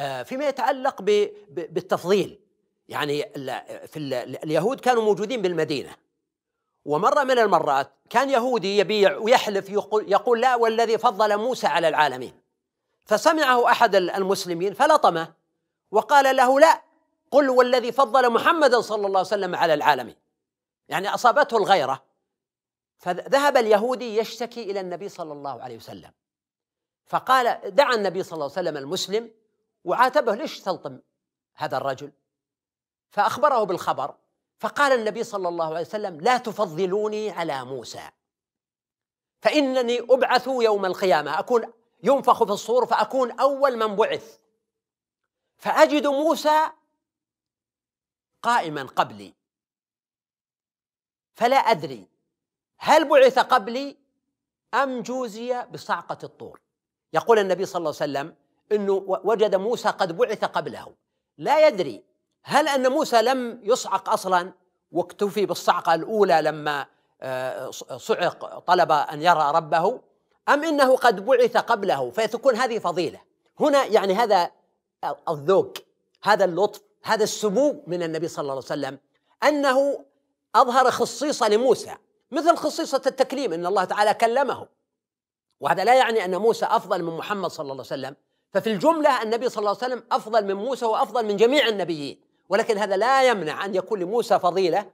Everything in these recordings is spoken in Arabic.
آه، فيما يتعلق بالتفضيل يعني في اليهود كانوا موجودين بالمدينة ومرة من المرات كان يهودي يبيع ويحلف يقول, يقول لا والذي فضل موسى على العالمين فسمعه أحد المسلمين فلطمه وقال له لا قل والذي فضل محمدا صلى الله عليه وسلم على العالمين يعني أصابته الغيرة فذهب اليهودي يشتكي إلى النبي صلى الله عليه وسلم فقال دعا النبي صلى الله عليه وسلم المسلم وعاتبه ليش تلطم هذا الرجل فأخبره بالخبر فقال النبي صلى الله عليه وسلم لا تفضلوني على موسى فإنني أبعث يوم القيامة أكون ينفخ في الصور فأكون أول من بعث فأجد موسى قائما قبلي فلا أدري هل بعث قبلي أم جوزي بصعقة الطور يقول النبي صلى الله عليه وسلم انه وجد موسى قد بعث قبله لا يدري هل ان موسى لم يصعق اصلا واكتفي بالصعقه الاولى لما آه، صعق طلب ان يرى ربه ام انه قد بعث قبله فتكون هذه فضيله هنا يعني هذا الذوق هذا اللطف هذا السمو من النبي صلى الله عليه وسلم انه اظهر خصيصه لموسى مثل خصيصه التكليم ان الله تعالى كلمه وهذا لا يعني ان موسى افضل من محمد صلى الله عليه وسلم ففي الجملة النبي صلى الله عليه وسلم أفضل من موسى وأفضل من جميع النبيين ولكن هذا لا يمنع أن يكون لموسى فضيلة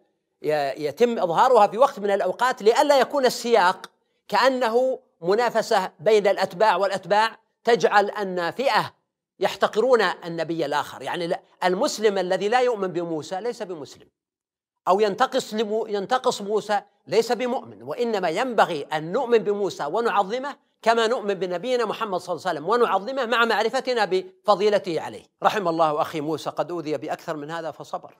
يتم إظهارها في وقت من الأوقات لئلا يكون السياق كأنه منافسة بين الأتباع والأتباع تجعل أن فئة يحتقرون النبي الآخر يعني المسلم الذي لا يؤمن بموسى ليس بمسلم أو ينتقص لمو ينتقص موسى ليس بمؤمن وإنما ينبغي أن نؤمن بموسى ونعظمه كما نؤمن بنبينا محمد صلى الله عليه وسلم ونعظمه مع معرفتنا بفضيلته عليه رحم الله أخي موسى قد أوذي بأكثر من هذا فصبر